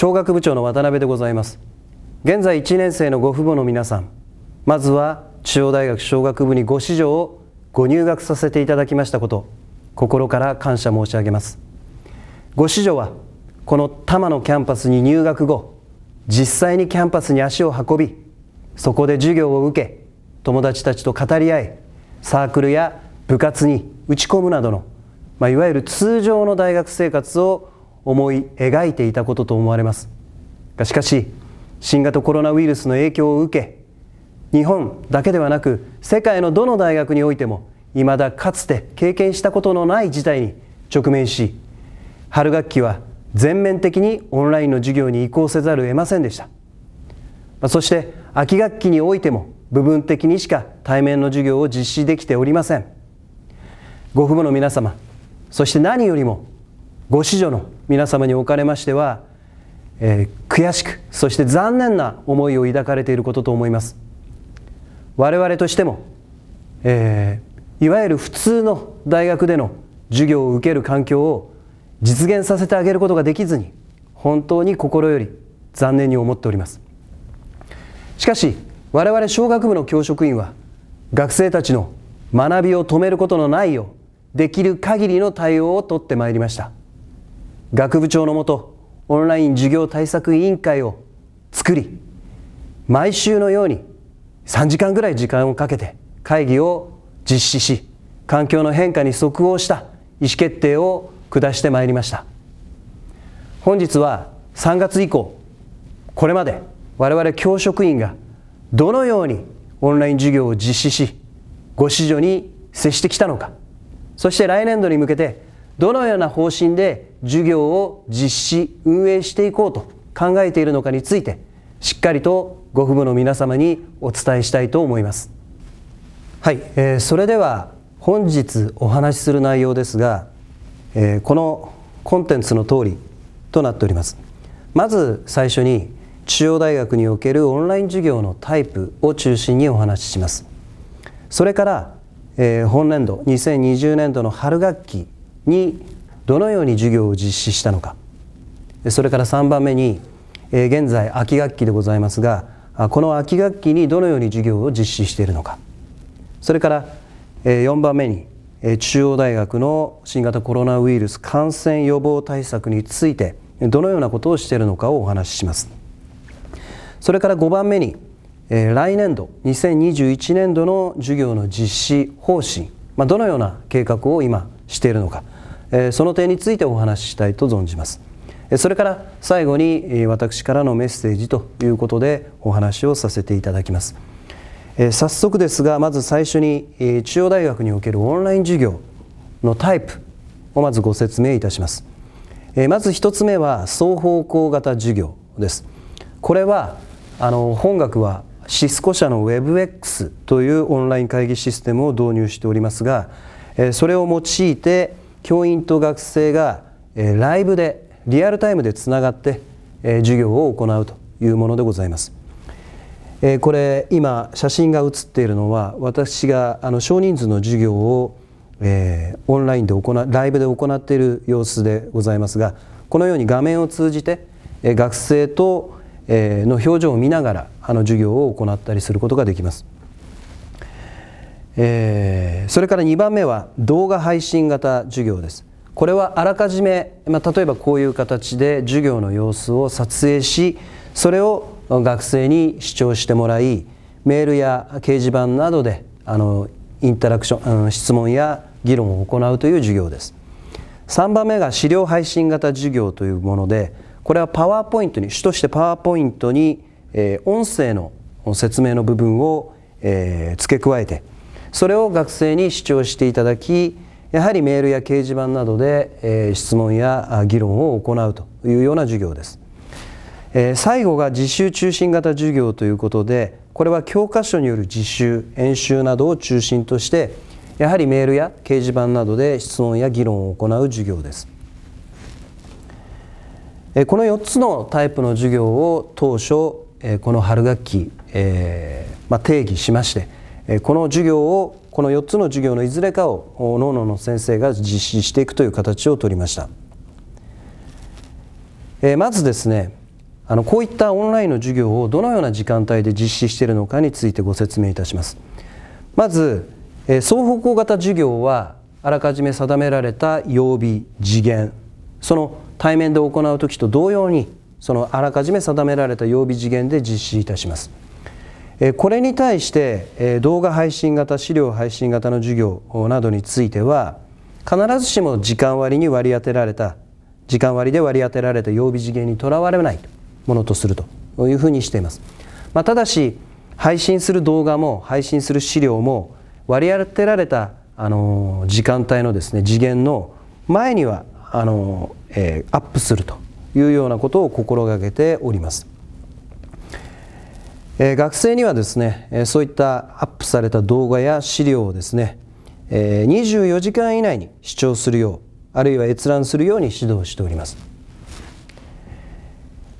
小学部長の渡辺でございます現在1年生のご父母の皆さんまずは中央大学小学部にご指導をご入学させていただきましたこと心から感謝申し上げますご指導はこの多摩のキャンパスに入学後実際にキャンパスに足を運びそこで授業を受け友達たちと語り合いサークルや部活に打ち込むなどの、まあ、いわゆる通常の大学生活を思い描いていたことと思われますがしかし新型コロナウイルスの影響を受け日本だけではなく世界のどの大学においてもいまだかつて経験したことのない事態に直面し春学期は全面的にオンラインの授業に移行せざるを得ませんでしたそして秋学期においても部分的にしか対面の授業を実施できておりませんご父母の皆様そして何よりもご子女の皆様におかれましては、えー、悔しくそして残念な思いを抱かれていることと思います我々としても、えー、いわゆる普通の大学での授業を受ける環境を実現させてあげることができずに本当に心より残念に思っておりますしかし我々小学部の教職員は学生たちの学びを止めることのないようできる限りの対応をとってまいりました学部長のもとオンライン授業対策委員会を作り毎週のように3時間ぐらい時間をかけて会議を実施し環境の変化に即応した意思決定を下してまいりました本日は3月以降これまで我々教職員がどのようにオンライン授業を実施しご子女に接してきたのかそして来年度に向けてどのような方針で授業を実施運営していこうと考えているのかについてしっかりとご父母の皆様にお伝えしたいと思いますはい、えー、それでは本日お話しする内容ですが、えー、このコンテンツの通りとなっておりますまず最初に中央大学におけるオンライン授業のタイプを中心にお話ししますそれから、えー、本年度2020年度の春学期にどのように授業を実施したのかそれから3番目に現在秋学期でございますがこの秋学期にどのように授業を実施しているのかそれから4番目に中央大学の新型コロナウイルス感染予防対策についてどのようなことをしているのかをお話ししますそれから5番目に来年度2021年度の授業の実施方針どのような計画を今しているのかその点についてお話ししたいと存じますそれから最後に私からのメッセージということでお話をさせていただきます早速ですがまず最初に中央大学におけるオンライン授業のタイプをまずご説明いたしますまず一つ目は双方向型授業ですこれはあの本学はシスコ社の WebX というオンライン会議システムを導入しておりますがそれを用いて教員と学生がライブでリアルタイムでつながって授業を行うというものでございますこれ今写真が写っているのは私があの少人数の授業をえオンラインで行ライブで行っている様子でございますがこのように画面を通じて、え学生と、えの表情を見ながらあの授業を行ったりすることができます。えー、それから2番目は動画配信型授業ですこれはあらかじめ、まあ、例えばこういう形で授業の様子を撮影しそれを学生に視聴してもらいメールや掲示板などであのインタラクション質問や議論を行うという授業です3番目が資料配信型授業というものでこれはパワーポイントに主としてパワーポイントに、えー、音声の説明の部分を、えー、付け加えてそれを学生に主張していただきやはりメールや掲示板などで、え質問や議論を行うというような授業です、え最後が実習中心型授業ということでこれは教科書による実習演習などを中心としてやはりメールや掲示板などで質問や議論を行う授業ですこの4つのタイプの授業を当初この春学期、えまあ、定義しましてこの授業をこの4つの授業のいずれかを脳のの先生が実施していくという形をとりました、えまずですねあのこういったオンラインの授業をどのような時間帯で実施しているのかについてご説明いたしますまず、え双方向型授業はあらかじめ定められた曜日次元その対面で行う時と同様にそのあらかじめ定められた曜日次元で実施いたしますこれに対して動画配信型資料配信型の授業などについては必ずしも時間割に割り当てられた時間割で割り当てられた曜日次元にとらわれないものとするというふうにしています、まあ、ただし配信する動画も配信する資料も割り当てられたあの時間帯のですね次元の前にはあの、えー、アップするというようなことを心がけておりますえ学生にはですね、えそういったアップされた動画や資料をですね、え24時間以内に視聴するようあるいは閲覧するように指導しております、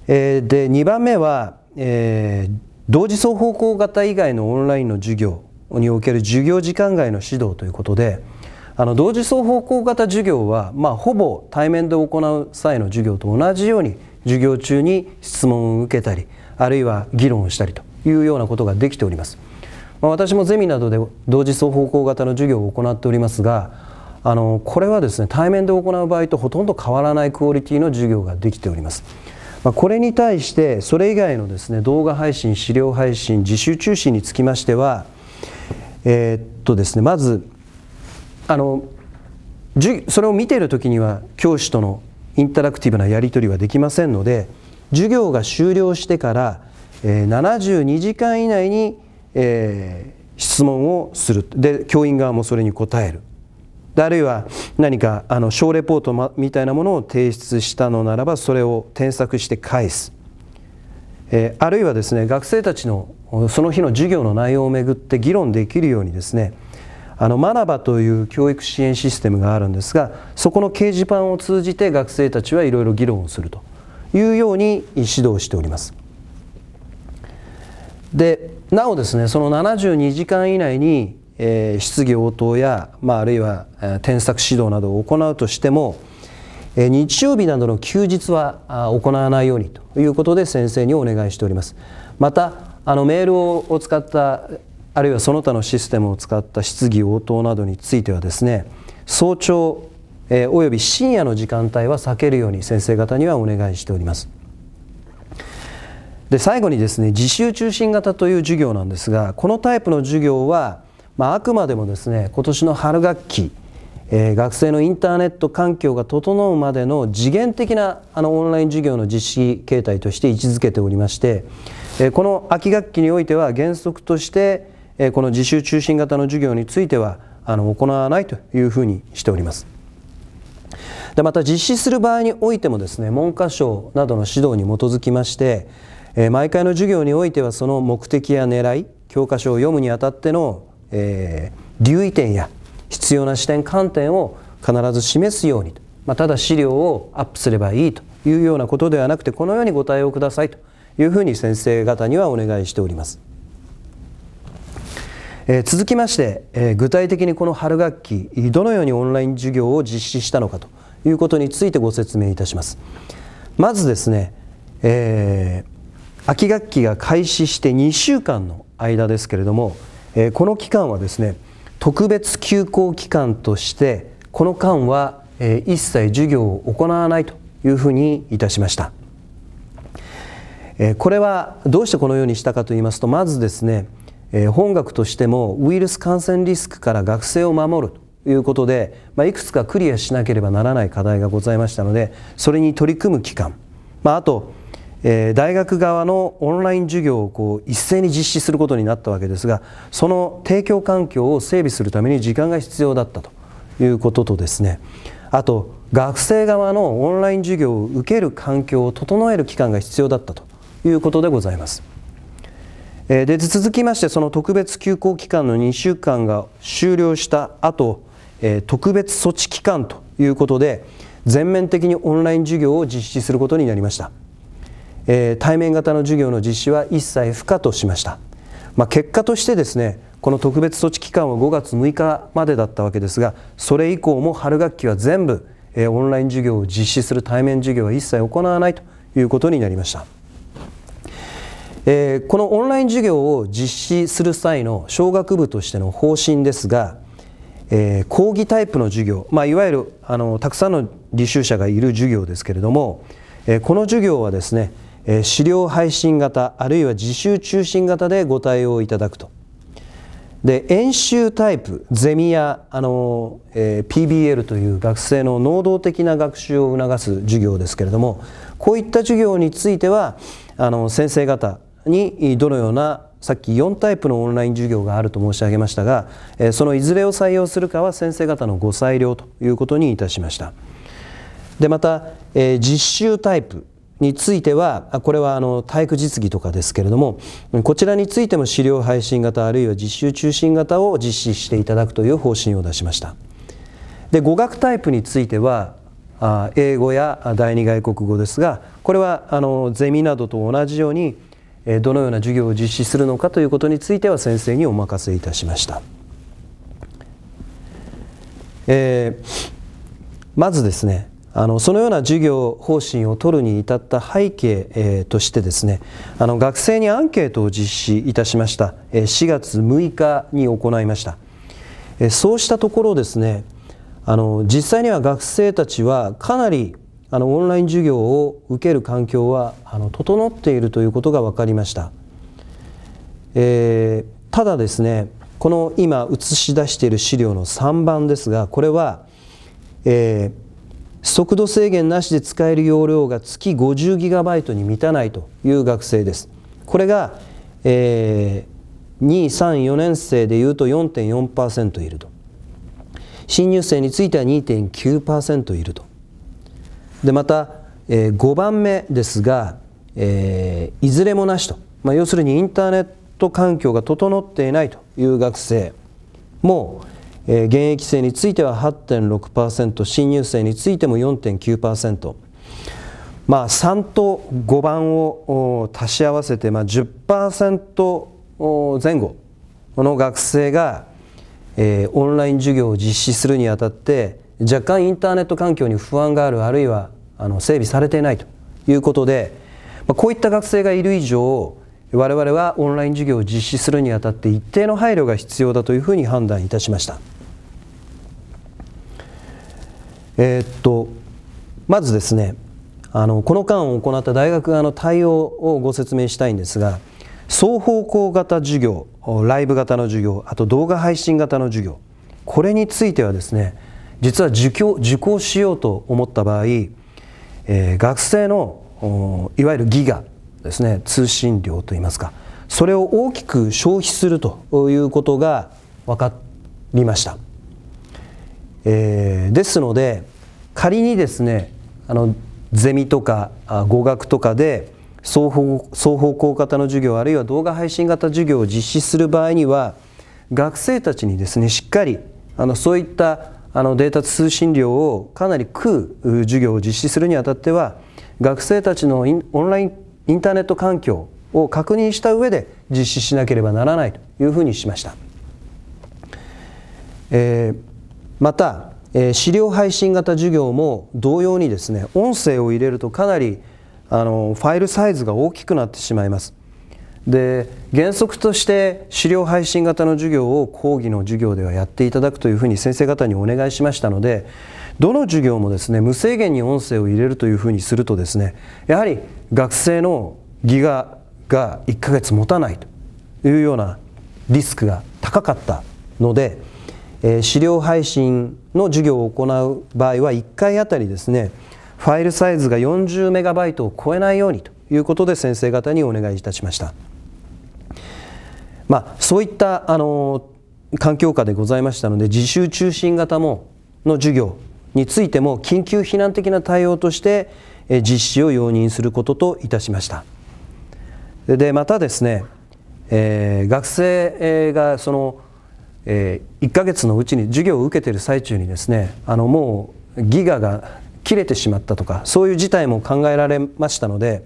えで2番目は、え同時双方向型以外のオンラインの授業における授業時間外の指導ということであの同時双方向型授業は、まあ、ほぼ対面で行う際の授業と同じように授業中に質問を受けたりあるいは議論をしたりというようなことができております。まあ、私もゼミなどで同時双方向型の授業を行っておりますがあのこれはですね対面で行う場合とほとんど変わらないクオリティの授業ができております。まあ、これに対してそれ以外のですね動画配信資料配信自習中心につきましてはえー、っとですねまずあのそれを見ている時には教師とのインタラクティブなやり取りはできませんので授業が終了してからえ72時間以内に、え質問をするで教員側もそれに答えるであるいは何かあの小レポートみたいなものを提出したのならばそれを添削して返す、えあるいはですね学生たちのその日の授業の内容をめぐって議論できるようにですねあのマナバという教育支援システムがあるんですがそこの掲示板を通じて学生たちはいろいろ議論をするというように指導しております。でなおですねその72時間以内に、えー、質疑応答や、まあ、あるいは、えー、添削指導などを行うとしても、えー、日曜日などの休日は行わないようにということで先生にお願いしております。またあのメールを使ったあるいはその他のシステムを使った質疑応答などについてはですね早朝、えー、および深夜の時間帯は避けるように先生方にはお願いしております。で最後にですね自習中心型という授業なんですがこのタイプの授業は、まあ、あくまでもですね今年の春学期、えー、学生のインターネット環境が整うまでの次元的なあのオンライン授業の実施形態として位置づけておりまして、えー、この秋学期においては原則として、えー、この自習中心型の授業についてはあの行わないというふうにしております。でまた実施する場合においてもですね文科省などの指導に基づきましてえ毎回の授業においてはその目的や狙い教科書を読むにあたっての、えー、留意点や必要な視点観点を必ず示すようにと、まあ、ただ資料をアップすればいいというようなことではなくてこのようにご対応くださいというふうに先生方にはお願いしております。え続きまして、え具体的にこの春学期どのようにオンライン授業を実施したのかということについてご説明いたします。まずですね、えー秋学期が開始して2週間の間ですけれども、えー、この期間はですね特別休校期間としてこの間は、えー、一切授業を行わないというふうにいたしました、えー、これはどうしてこのようにしたかといいますとまずですね、えー、本学としてもウイルス感染リスクから学生を守るということで、まあ、いくつかクリアしなければならない課題がございましたのでそれに取り組む期間、まあ、あとえー、大学側のオンライン授業をこう一斉に実施することになったわけですがその提供環境を整備するために時間が必要だったということとですねあと学生側のオンライン授業を受ける環境を整える期間が必要だったということでございます。えで続きましてその特別休校期間の2週間が終了した後、え特別措置期間ということで全面的にオンライン授業を実施することになりました。えー、対面型の授業の実施は一切不可としました、まあ、結果としてですねこの特別措置期間は5月6日までだったわけですがそれ以降も春学期は全部、えー、オンライン授業を実施する対面授業は一切行わないということになりました、えー、このオンライン授業を実施する際の小学部としての方針ですが、えー、講義タイプの授業、まあ、いわゆるあのたくさんの履修者がいる授業ですけれども、えこの授業はですねえ資料配信型あるいは自習中心型でご対応いただくとで演習タイプゼミやあの、えー、PBL という学生の能動的な学習を促す授業ですけれどもこういった授業についてはあの先生方にどのようなさっき4タイプのオンライン授業があると申し上げましたが、えー、そのいずれを採用するかは先生方のご裁量ということにいたしました。でまた、えー、実習タイプについてはこれはあの体育実技とかですけれどもこちらについても資料配信型あるいは実習中心型を実施していただくという方針を出しましたで語学タイプについては英語や第二外国語ですがこれはあのゼミなどと同じようにどのような授業を実施するのかということについては先生にお任せいたしました、えー、まずですねあのそのような授業方針を取るに至った背景、えー、としてですねあの学生にアンケートを実施いたしました、えー、4月6日に行いました、えー、そうしたところですねあの実際には学生たちはかなりあのオンライン授業を受ける環境はあの整っているということが分かりました、えー、ただですねこの今映し出している資料の3番ですがこれは、えー速度制限なしで使える容量が月 50GB に満たないという学生です。これが、えー、2、3、4年生でいうと4.4%いると。新入生については2.9%いると。でまた、えー、5番目ですが、えー、いずれもなしと、まあ、要するにインターネット環境が整っていないという学生もえー、現役生については8.6%新入生についても4.9%まあ3と5番を足し合わせて、まあ10、前後の学生が、えー、オンライン授業を実施するにあたって若干インターネット環境に不安があるあるいはあの整備されていないということで、まあ、こういった学生がいる以上我々はオンライン授業を実施するにあたって一定の配慮が必要だというふうに判断いたしました。えー、っとまずですねあのこの間を行った大学側の対応をご説明したいんですが双方向型授業ライブ型の授業あと動画配信型の授業これについてはですね実は受講受講しようと思った場合、えー、学生のいわゆるギガですね通信量といいますかそれを大きく消費するということが分かりました。えー、ですので仮にですねあのゼミとか語学とかで双方双方向型の授業あるいは動画配信型授業を実施する場合には学生たちにですねしっかりあのそういったあのデータ通信量をかなり食う授業を実施するにあたっては学生たちのオンラインインターネット環境を確認した上で実施しなければならないというふうにしました。えーまた、えー、資料配信型授業も同様にですね音声を入れるとかなりあのファイルサイズが大きくなってしまいますで原則として資料配信型の授業を講義の授業ではやっていただくというふうに先生方にお願いしましたのでどの授業もですね無制限に音声を入れるというふうにするとですねやはり学生のギガが1ヶ月持たないというようなリスクが高かったのでえ資料配信の授業を行う場合は1回あたりですねファイルサイズが40メガバイトを超えないようにということで先生方にお願いいたしました。まあ、そういったあの環境下でございましたので自習中心型もの授業についても緊急避難的な対応として実施を容認することといたしましたでまたですね、えー、学生がそのえ1ヶ月のうちに授業を受けてる最中にですねあのもうギガが切れてしまったとかそういう事態も考えられましたので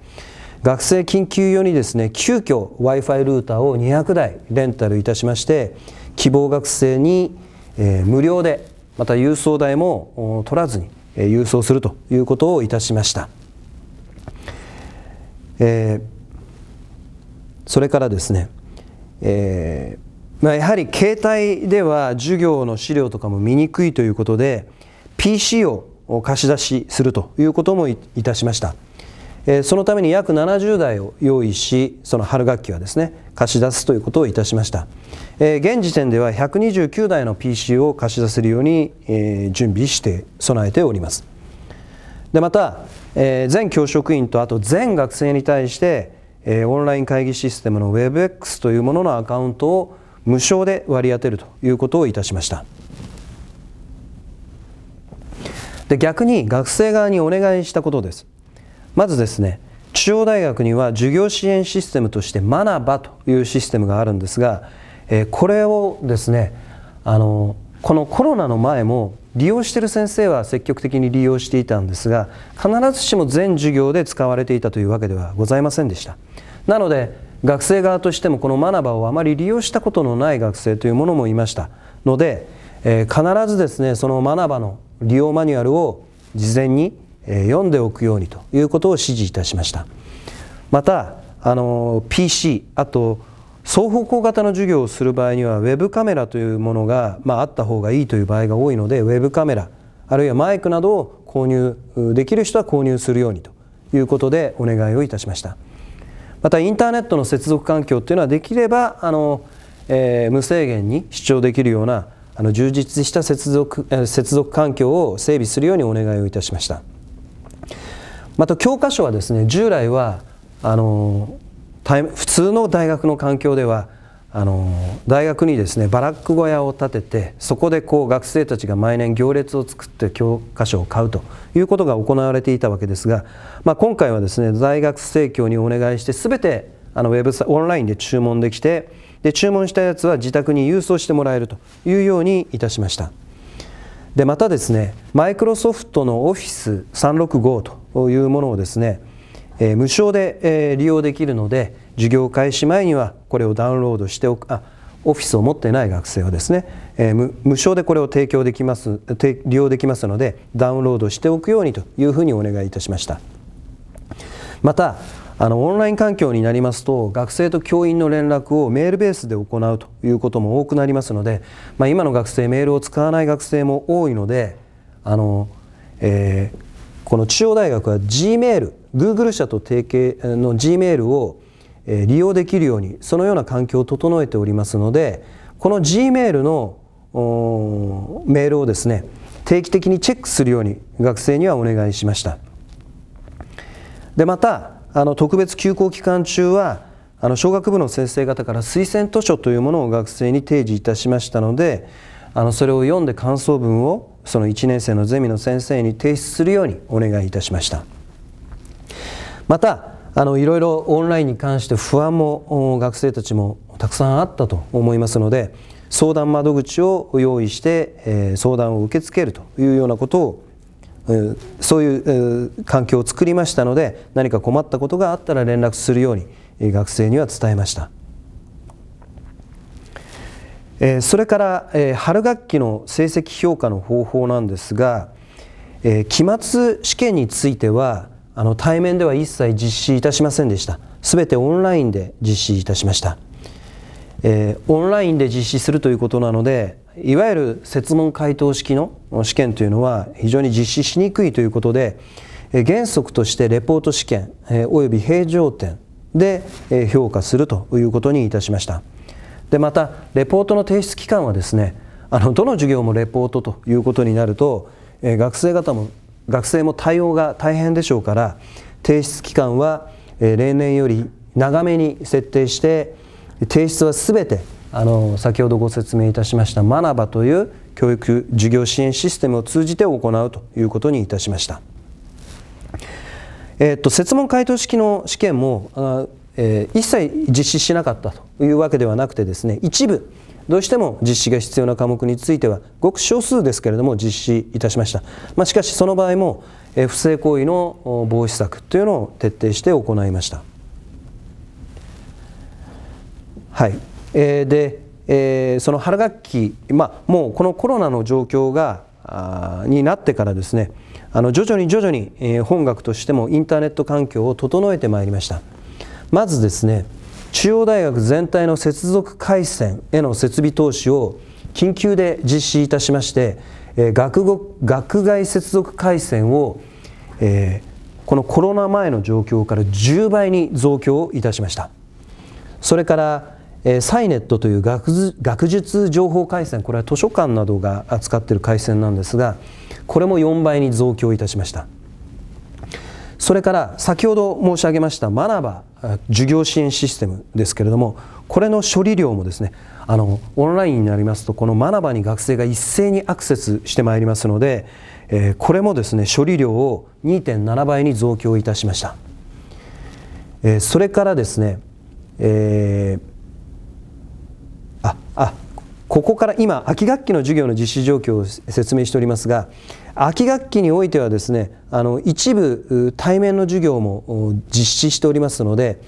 学生緊急用にですね急遽 w i f i ルーターを200台レンタルいたしまして希望学生に、え無料でまた郵送代も取らずに、え郵送するということをいたしました、えー、それからですね、えまあ、やはり携帯では授業の資料とかも見にくいということで PC を貸し出しするということもいたしました、えー、そのために約70台を用意しその春学期はですね貸し出すということをいたしました、えー、現時点では129台の PC を貸し出せるように、えー、準備して備えておりますでまた、えー、全教職員とあと全学生に対して、えー、オンライン会議システムの WebX というもののアカウントを無償で割り当てるということをいたしましたで逆に学生側にお願いしたことですまずですね中央大学には授業支援システムとしてマナバというシステムがあるんですが、えこれをですねあのこのコロナの前も利用している先生は積極的に利用していたんですが必ずしも全授業で使われていたというわけではございませんでしたなので学生側としてもこのマナバをあまり利用したことのない学生というものもいましたので、えー、必ずですねそのマナバの利用マニュアルを事前に読んでおくようにということを指示いたしましたまたあの PC あと双方向型の授業をする場合にはウェブカメラというものが、まあ、あった方がいいという場合が多いのでウェブカメラあるいはマイクなどを購入できる人は購入するようにということでお願いをいたしました。またインターネットの接続環境というのはできればあの、えー、無制限に視聴できるようなあの充実した接続,、えー、接続環境を整備するようにお願いをいたしましたまた教科書はですね従来はあの普通の大学の環境ではあの大学にですねバラック小屋を建ててそこでこう学生たちが毎年行列を作って教科書を買うということが行われていたわけですが、まあ、今回はですね大学生協にお願いして全てあのウェブオンラインで注文できてで注文したやつは自宅に郵送してもらえるというようにいたしましたでまたですねマイクロソフトのオフィス365というものをですね、無償で、利用できるので授業開始前にはこれをダウンロードしておくあオフィスを持ってない学生はですね、えー、無無償でこれを提供できます利用できますのでダウンロードしておくようにというふうにお願いいたしましたまたあのオンライン環境になりますと学生と教員の連絡をメールベースで行うということも多くなりますので、まあ、今の学生メールを使わない学生も多いのであの、えー、この中央大学は G メール Google 社と提携の G メールを利用できるようにそのような環境を整えておりますのでこの G メールのメールをですね定期的にチェックするように学生にはお願いしましたでまたあの特別休校期間中はあの小学部の先生方から推薦図書というものを学生に提示いたしましたのであのそれを読んで感想文をその1年生のゼミの先生に提出するようにお願いいたしましたまたあのいろいろオンラインに関して不安も学生たちもたくさんあったと思いますので相談窓口を用意して、え相談を受け付けるというようなことをそういう環境を作りましたので何か困ったことがあったら連絡するように学生には伝えました。それから春学期の成績評価の方法なんですが期末試験についてはあの対面では一切実施いたしませんでしたすべてオンラインで実施いたしました、えー、オンラインで実施するということなのでいわゆる設問回答式の試験というのは非常に実施しにくいということで原則としてレポート試験、えー、および平常点で評価するということにいたしましたでまたレポートの提出期間はですねあのどの授業もレポートということになると学生方も学生も対応が大変でしょうから提出期間は例年より長めに設定して提出は全てあの先ほどご説明いたしました学ばという教育授業支援システムを通じて行うということにいたしました。えー、っと設問回答式の試験も、えー、一切実施しなかったというわけではなくてですね一部どうしても実施が必要な科目についてはごく少数ですけれども実施いたしました、まあ、しかしその場合も不正行為の防止策というのを徹底して行いましたはい、えー、で、えー、その春学期、まあ、もうこのコロナの状況があになってからですねあの徐々に徐々に、え本学としてもインターネット環境を整えてまいりましたまずですね中央大学全体の接続回線への設備投資を緊急で実施いたしまして、えー、学学外接続回線を、えー、このコロナ前の状況から10倍に増強いたしましたそれから、えー、サイネットという学学術情報回線これは図書館などが扱っている回線なんですがこれも4倍に増強いたしました。それから先ほど申し上げましたマナバ授業支援システムですけれどもこれの処理量もですねあのオンラインになりますとこのマナバに学生が一斉にアクセスしてまいりますので、えー、これもですね処理量を2.7倍に増強いたしました、えー、それからですね、えーここから今秋学期の授業の実施状況を説明しておりますが秋学期においてはですねあの一部対面の授業も実施しておりますので、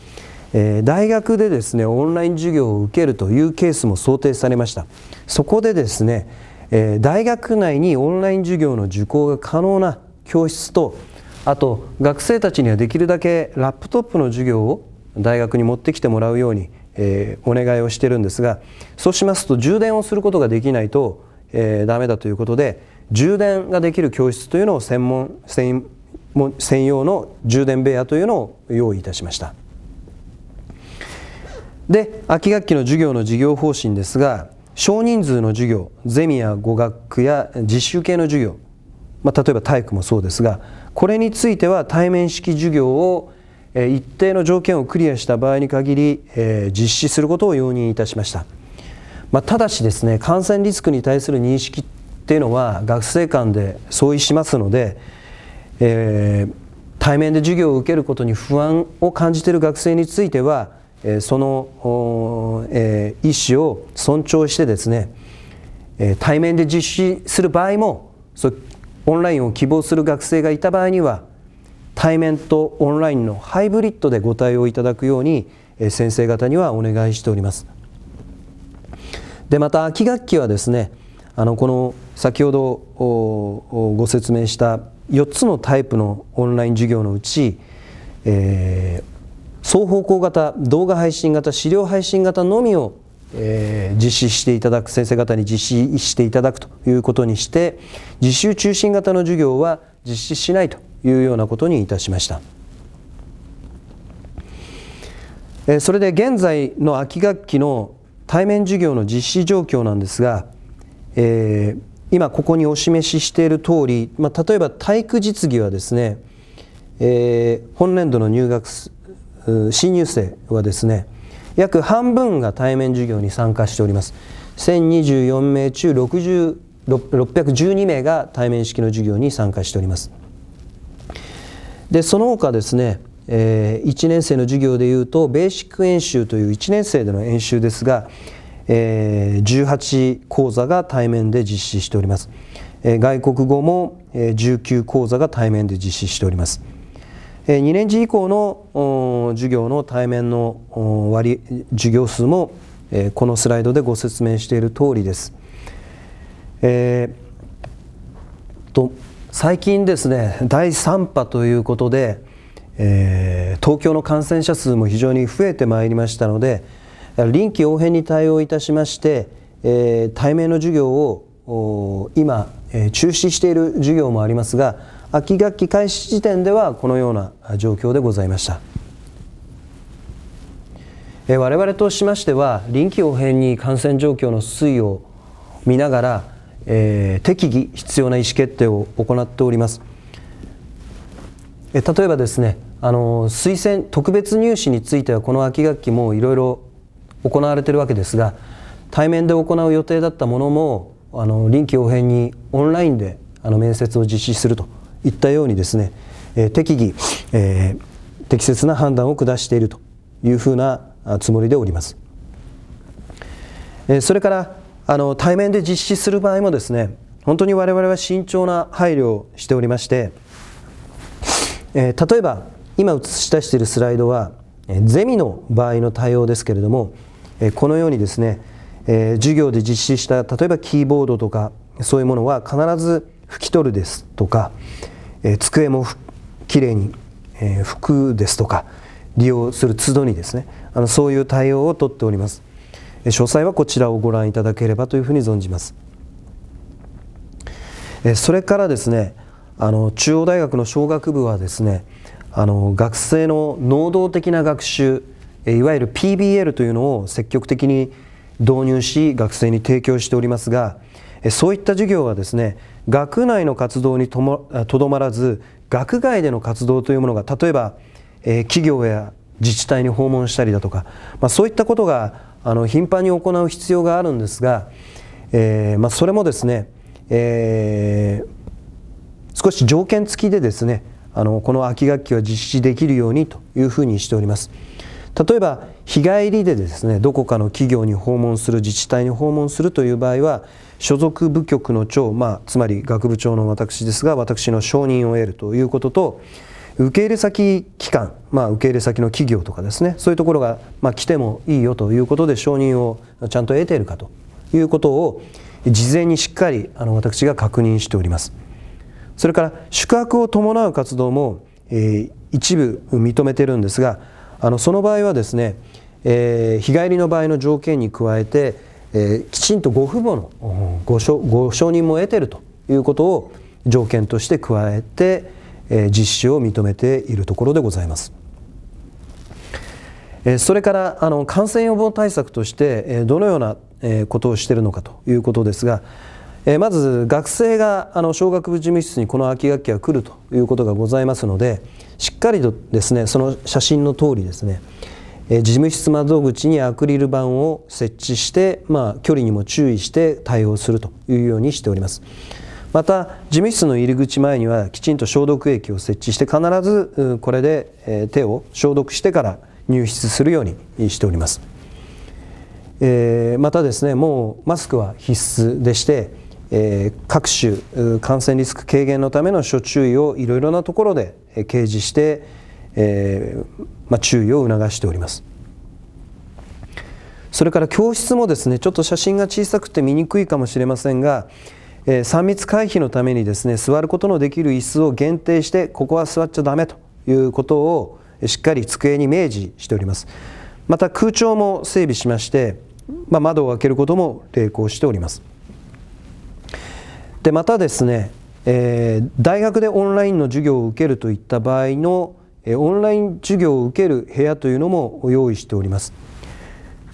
えー、大学でですねオンライン授業を受けるというケースも想定されましたそこでですね、えー、大学内にオンライン授業の受講が可能な教室とあと学生たちにはできるだけラップトップの授業を大学に持ってきてもらうようにえー、お願いをしてるんですがそうしますと充電をすることができないと、えー、ダメだということで充電ができる教室というのを専門専専用の充電部屋というのを用意いたしましたで秋学期の授業の授業方針ですが少人数の授業ゼミや語学や実習系の授業、まあ、例えば体育もそうですがこれについては対面式授業を一定の条件をクリアした場合に限り実施することを容認いたしました、まあ、ただしですね感染リスクに対する認識っていうのは学生間で相違しますので、えー、対面で授業を受けることに不安を感じている学生についてはその、え意思を尊重してですね対面で実施する場合もオンラインを希望する学生がいた場合には対面とオンラインのハイブリッドでご対応いただくように先生方にはお願いしております。でまた秋学期はですねあのこの先ほどご説明した4つのタイプのオンライン授業のうち、えー、双方向型動画配信型資料配信型のみを、えー、実施していただく先生方に実施していただくということにして実習中心型の授業は実施しないというようなことにいたしましたそれで現在の秋学期の対面授業の実施状況なんですが、えー、今ここにお示ししている通り、まあ、例えば体育実技はですね、えー、本年度の入学新入生はですね約半分が対面授業に参加しております1024名中6 612名が対面式の授業に参加しておりますでその他ですね、えー、1年生の授業でいうとベーシック演習という1年生での演習ですが、えー、18講座が対面で実施しております、えー、外国語も19講座が対面で実施しております2年次以降の授業の対面の割授業数もこのスライドでご説明している通りです。えーと最近ですね第3波ということで、えー、東京の感染者数も非常に増えてまいりましたので臨機応変に対応いたしまして、えー、対面の授業を今、えー、中止している授業もありますが秋学期開始時点ではこのような状況でございました。我々としましては臨機応変に感染状況の推移を見ながらえー、適宜必要な意思決定を行っております。え例えばですね、あの推薦特別入試についてはこの秋学期もいろいろ行われているわけですが対面で行う予定だったものもあの臨機応変にオンラインであの面接を実施するといったようにですね、えー、適宜、えー、適切な判断を下しているというふうなつもりでおります。えー、それからあの対面で実施する場合もですね本当に我々は慎重な配慮をしておりまして、えー、例えば今映し出しているスライドはゼミの場合の対応ですけれどもこのようにですね授業で実施した例えばキーボードとかそういうものは必ず拭き取るですとか机もきれいに拭くですとか利用する都度にですねあのそういう対応をとっております詳細はこちらをご覧いただければというふうに存じますそれからですねあの中央大学の小学部はですねあの学生の能動的な学習いわゆる PBL というのを積極的に導入し学生に提供しておりますがそういった授業はですね学内の活動にとどまらず学外での活動というものが例えば、え企業や自治体に訪問したりだとか、まあ、そういったことがあの頻繁に行う必要があるんですが、えー、まあ、それもですね、えー、少し条件付きでですねあのこの秋学期は実施できるようにというふうにしております。例えば日帰りでですねどこかの企業に訪問する自治体に訪問するという場合は所属部局の長、まあ、つまり学部長の私ですが私の承認を得るということと受け入れ先機関、まあ、受け入れ先の企業とかですねそういうところが、まあ、来てもいいよということで承認をちゃんと得ているかということを事前にしっかりあの私が確認しておりますそれから宿泊を伴う活動も、えー、一部認めてるんですがあのその場合はですね、えー、日帰りの場合の条件に加えて、えー、きちんとご父母のご承認も得てるということを条件として加えて実施を認めているところでございます。それからあの感染予防対策としてどのようなことをしているのかということですがまず学生があの小学部事務室にこの秋学期は来るということがございますのでしっかりとですねその写真の通りですね事務室窓口にアクリル板を設置して、まあ、距離にも注意して対応するというようにしております。また事務室の入り口前にはきちんと消毒液を設置して必ずこれで手を消毒してから入室するようにしております、えまたですねもうマスクは必須でして、え各種感染リスク軽減のための諸注意をいろいろなところで掲示して、えま注意を促しておりますそれから教室もですねちょっと写真が小さくて見にくいかもしれませんがえー、3密回避のためにですね座ることのできる椅子を限定してここは座っちゃダメということをしっかり机に明示しておりますまた空調も整備しまして、まあ、窓を開けることも励行しておりますでまたですね、えー、大学でオンラインの授業を受けるといった場合のオンライン授業を受ける部屋というのも用意しております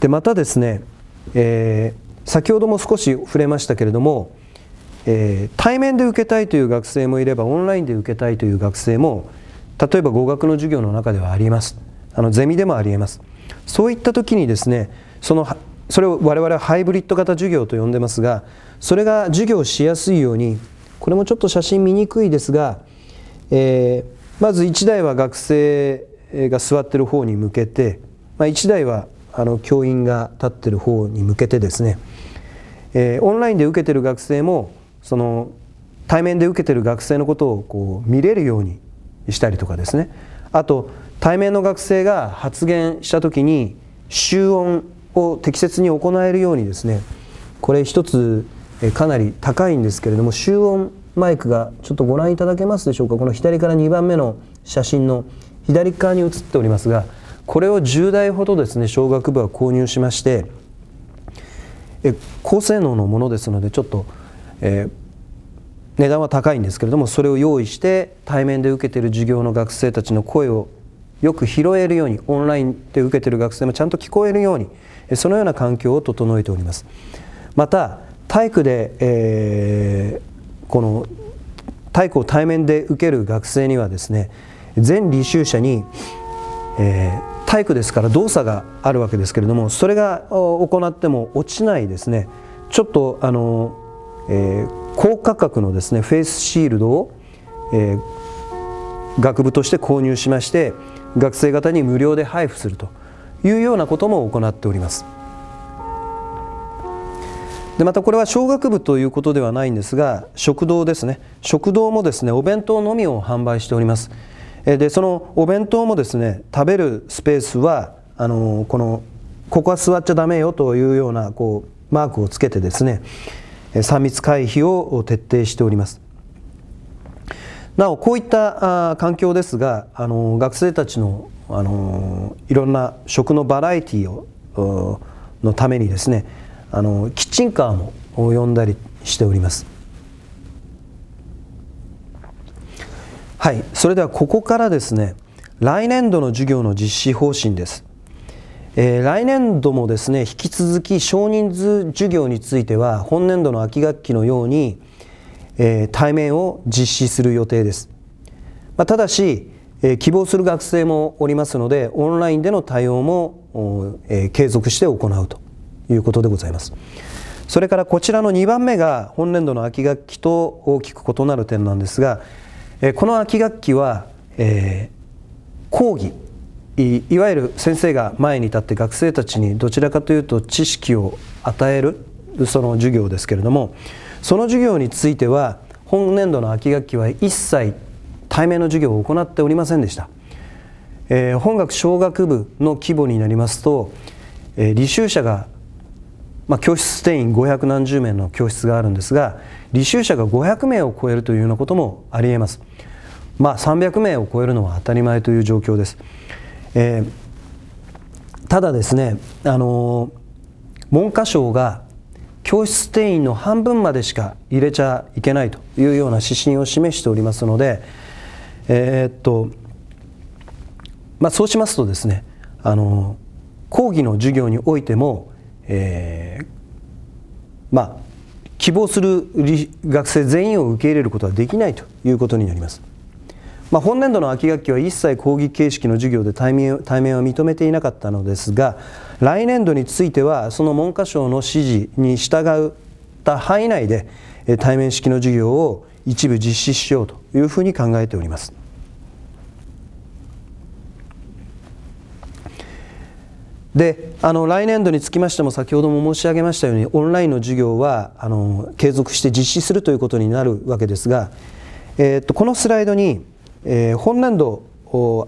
でまたですね、えー、先ほども少し触れましたけれどもえー、対面で受けたいという学生もいればオンラインで受けたいという学生も例えば語学の授業の中ではありますあのゼミでもありえますそういった時にですねそのそれを我々はハイブリッド型授業と呼んでますがそれが授業しやすいようにこれもちょっと写真見にくいですが、えー、まず1台は学生が座ってる方に向けて、まあ、1台はあの教員が立ってる方に向けてですね、えー、オンラインで受けてる学生もその対面で受けてる学生のことをこう見れるようにしたりとかですねあと対面の学生が発言した時に集音を適切に行えるようにですねこれ一つかなり高いんですけれども集音マイクがちょっとご覧いただけますでしょうかこの左から2番目の写真の左側に写っておりますがこれを10台ほどですね小学部は購入しまして高性能のものですのでちょっとえー、値段は高いんですけれどもそれを用意して対面で受けている授業の学生たちの声をよく拾えるようにオンラインで受けている学生もちゃんと聞こえるようにそのような環境を整えております。また体育で、えー、この体育を対面で受ける学生にはですね全履修者に、えー、体育ですから動作があるわけですけれどもそれが行っても落ちないですねちょっとあのえー、高価格のですねフェイスシールドを、えー、学部として購入しまして学生方に無料で配布するというようなことも行っておりますでまたこれは小学部ということではないんですが食堂ですね食堂もですねお弁当のみを販売しておりますでそのお弁当もですね食べるスペースはあのこのここは座っちゃダメよというようなこうマークをつけてですね3密回避を徹底しておりますなおこういった環境ですがあの学生たちのあのいろんな食のバラエティーをのためにですねあのキッチンカーも呼んだりしておりますはいそれではここからですね来年度の授業の実施方針ですえー、来年度もですね引き続き少人数授業については本年度の秋学期のように、えー、対面を実施する予定です、まあ、ただし、えー、希望する学生もおりますのでオンラインでの対応も、えー、継続して行うということでございますそれからこちらの2番目が本年度の秋学期と大きく異なる点なんですが、えー、この秋学期は、えー、講義いいわゆる先生が前に立って学生たちにどちらかというと知識を与えるその授業ですけれどもその授業については本年度の秋学期は一切対面の授業を行っておりませんでした、えー、本学小学部の規模になりますと、えー、履修者が、まあ、教室定員500何十名の教室があるんですが履修者が500名を超えるというようなこともありえますまあ300名を超えるのは当たり前という状況ですえー、ただですね、あの文科省が教室定員の半分までしか入れちゃいけないというような指針を示しておりますので、えー、っとまあ、そうしますとですね、あの講義の授業においても、えー、まあ、希望する学生全員を受け入れることはできないということになります。まあ、本年度の秋学期は一切講義形式の授業で対面対面は認めていなかったのですが来年度についてはその文科省の指示に従った範囲内で対面式の授業を一部実施しようというふうに考えております。であの来年度につきましても先ほども申し上げましたようにオンラインの授業はあの継続して実施するということになるわけですが、えー、っとこのスライドにえー、本年度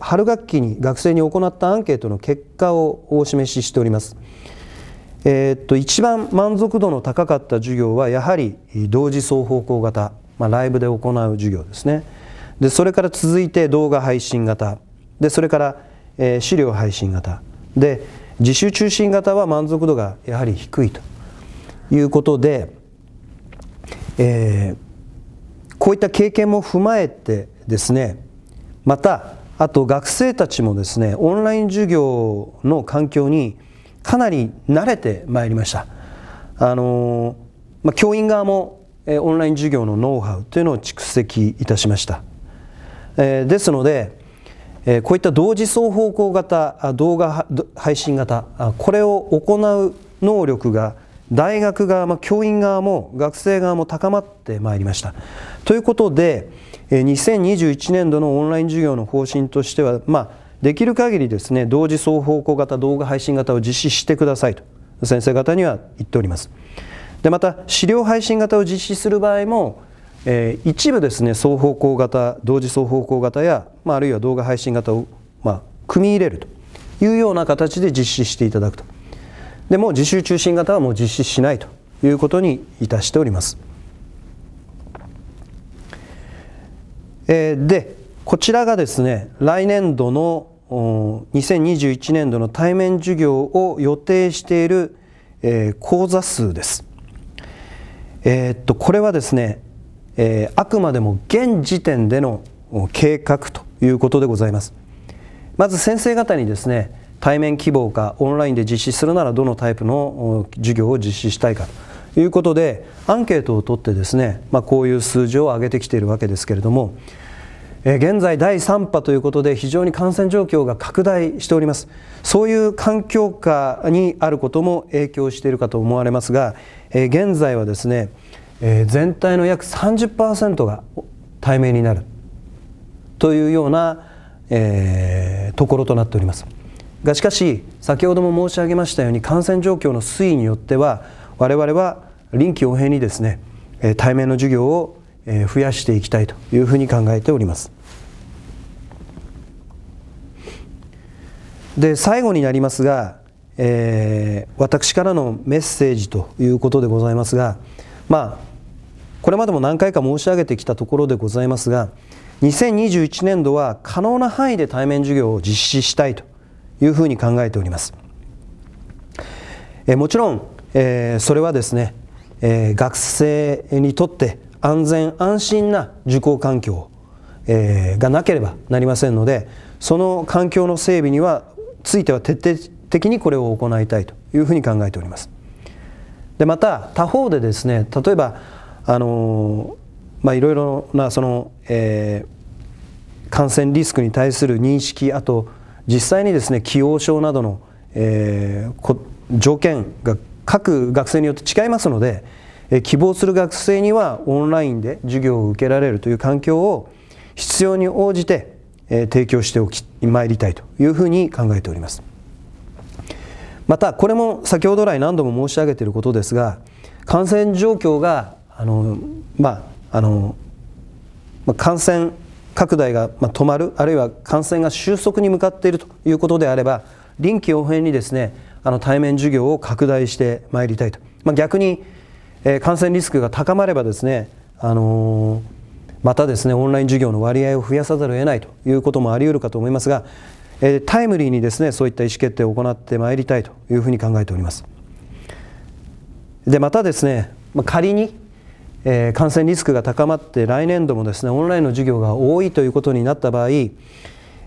春学期に学生に行ったアンケートの結果をお示ししております。えー、っと一番満足度の高かった授業はやはり同時双方向型、まあ、ライブで行う授業ですねでそれから続いて動画配信型でそれから、えー、資料配信型で自主中心型は満足度がやはり低いということで、えー、こういった経験も踏まえてですねまたあと学生たちもですねオンライン授業の環境にかなり慣れてまいりましたあの、まあ、教員側もオンライン授業のノウハウというのを蓄積いたしました、えー、ですのでこういった同時双方向型動画配信型これを行う能力が大学側も教員側も学生側も高まってまいりましたということで2021年度のオンライン授業の方針としては、まあ、できる限りですね同時双方向型動画配信型を実施してくださいと先生方には言っておりますでまた資料配信型を実施する場合も、えー、一部ですね双方向型同時双方向型や、まあ、あるいは動画配信型を、まあ、組み入れるというような形で実施していただくとでもう自習中心型はもう実施しないということにいたしております。えー、でこちらがですね来年度の2021年度の対面授業を予定している、えー、講座数です。えー、っとこれはですね、えー、あくまでも現時点での計画ということでございます。まず先生方にですね対面希望かオンラインで実施するならどのタイプの授業を実施したいかと。いうことでアンケートを取ってですね、まあ、こういう数字を上げてきているわけですけれども、え現在第3波ということで非常に感染状況が拡大しておりますそういう環境下にあることも影響しているかと思われますが、え現在はですね、え全体の約30%が対面になるというような、えー、ところとなっておりますがしかし先ほども申し上げましたように感染状況の推移によっては我々は臨機応変にですね対面の授業を増やしていきたいというふうに考えております。で最後になりますが、えー、私からのメッセージということでございますが、まあ、これまでも何回か申し上げてきたところでございますが2021年度は可能な範囲で対面授業を実施したいというふうに考えております。えもちろんえー、それはですね、えー、学生にとって安全安心な受講環境、えー、がなければなりませんのでその環境の整備にはついては徹底的にこれを行いたいというふうに考えております。でまた他方でですね例えばあのまあいろいろなその、えー、感染リスクに対する認識あと実際にですね既往症などの、えー、条件が各学生によって違いますので、え希望する学生にはオンラインで授業を受けられるという環境を必要に応じて、え提供しておき参りたいというふうに考えております。またこれも先ほど来何度も申し上げていることですが感染状況があの、まあ、あの感染拡大が止まるあるいは感染が収束に向かっているということであれば臨機応変にですねあの対面授業を拡大してまいりたいと、まあ、逆に、えー、感染リスクが高まればですね、あのー、またですねオンライン授業の割合を増やさざるを得ないということもあり得るかと思いますが、えー、タイムリーにですねそういった意思決定を行ってまいりたいというふうに考えておりますでまたですね、まあ、仮に、え感染リスクが高まって来年度もですねオンラインの授業が多いということになった場合、え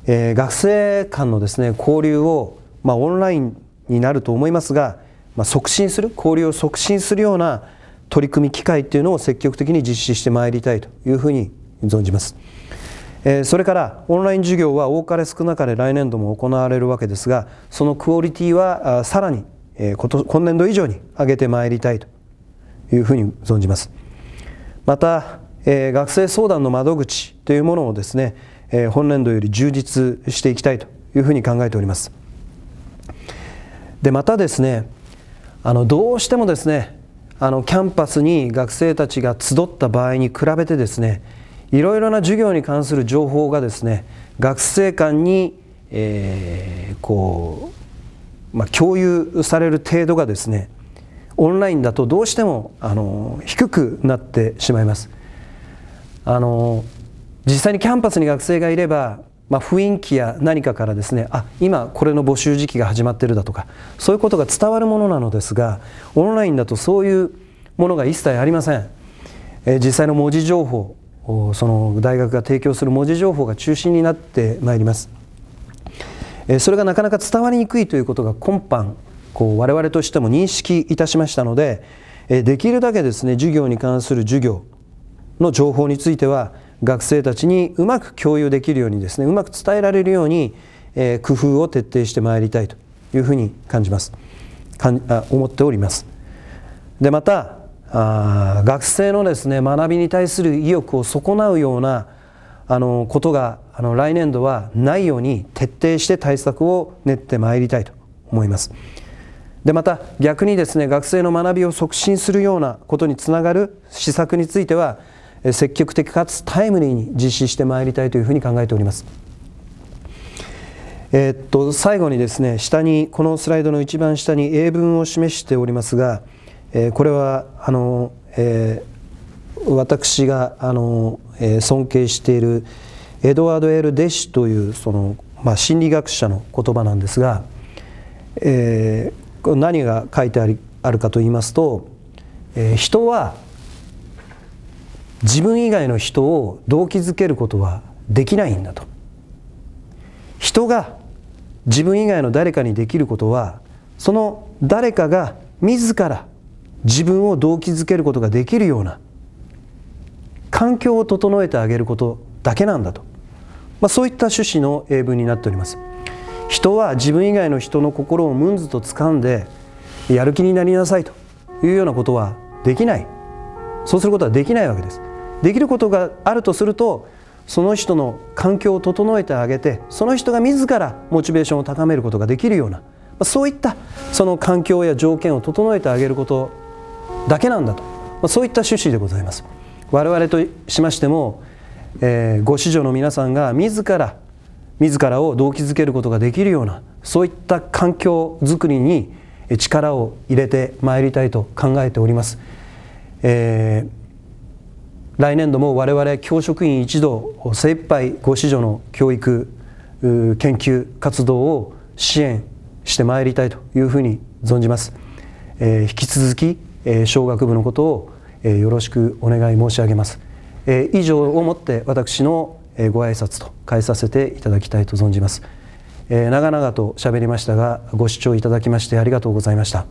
ー、学生間のですね交流を、まあ、オンラインになると思いますが、まあ、促進する交流を促進するような取り組み機会っていうのを積極的に実施してまいりたいというふうに存じます。えそれからオンライン授業は多かれ少なかれ来年度も行われるわけですがそのクオリティはさらに、え今年度以上に上げてまいりたいというふうに存じます。また、えー、学生相談の窓口というものをですね、え本年度より充実していきたいというふうに考えております。でまたですねあのどうしてもですねあのキャンパスに学生たちが集った場合に比べてですねいろいろな授業に関する情報がですね学生間に、えー、こう、まあ、共有される程度がですねオンラインだとどうしてもあの低くなってしまいますあの実際にキャンパスに学生がいればまあ、雰囲気や何かからですねあ今これの募集時期が始まってるだとかそういうことが伝わるものなのですがオンラインだとそういうものが一切ありません、えー、実際の文字情報その大学が提供する文字情報が中心になってまいります、えー、それがなかなか伝わりにくいということが今般こう我々としても認識いたしましたので、えー、できるだけですね授業に関する授業の情報については学生たちにうまく共有できるようにですねうまく伝えられるように、えー、工夫を徹底してまいりたいというふうに感じますかんあ思っておりますでまたあ学生のですね学びに対する意欲を損なうようなあのことがあの来年度はないように徹底して対策を練ってまいりたいと思いますでまた逆にですね学生の学びを促進するようなことにつながる施策については積極的かつタイムリーに実施してまいりたいというふうに考えております。えー、っと最後にですね下にこのスライドの一番下に英文を示しておりますが、えー、これはあの、えー、私があの、え尊敬しているエドワード・エル・デシというその、まあ、心理学者の言葉なんですが、え何が書いてあるかと言いますと、え人は自分以外の人を動機づけることはできないんだと人が自分以外の誰かにできることはその誰かが自ら自分を動機づけることができるような環境を整えてあげることだけなんだと、まあ、そういった趣旨の英文になっております人は自分以外の人の心をムンズと掴んでやる気になりなさいというようなことはできないそうすることはできないわけですできることがあるとするとその人の環境を整えてあげてその人が自らモチベーションを高めることができるようなそういったその環境や条件を整えてあげることだけなんだとそういった趣旨でございます我々としましても、えー、ご子女の皆さんが自ら自らを動機づけることができるようなそういった環境づくりに力を入れてまいりたいと考えております、えー来年度も我々教職員一同精一杯ご子女の教育研究活動を支援してまいりたいというふうに存じます、えー、引き続き、えー、小学部のことを、えー、よろしくお願い申し上げます、えー、以上をもって私の、えー、ご挨拶と変えさせていただきたいと存じます、えー、長々と喋りましたがご視聴いただきましてありがとうございました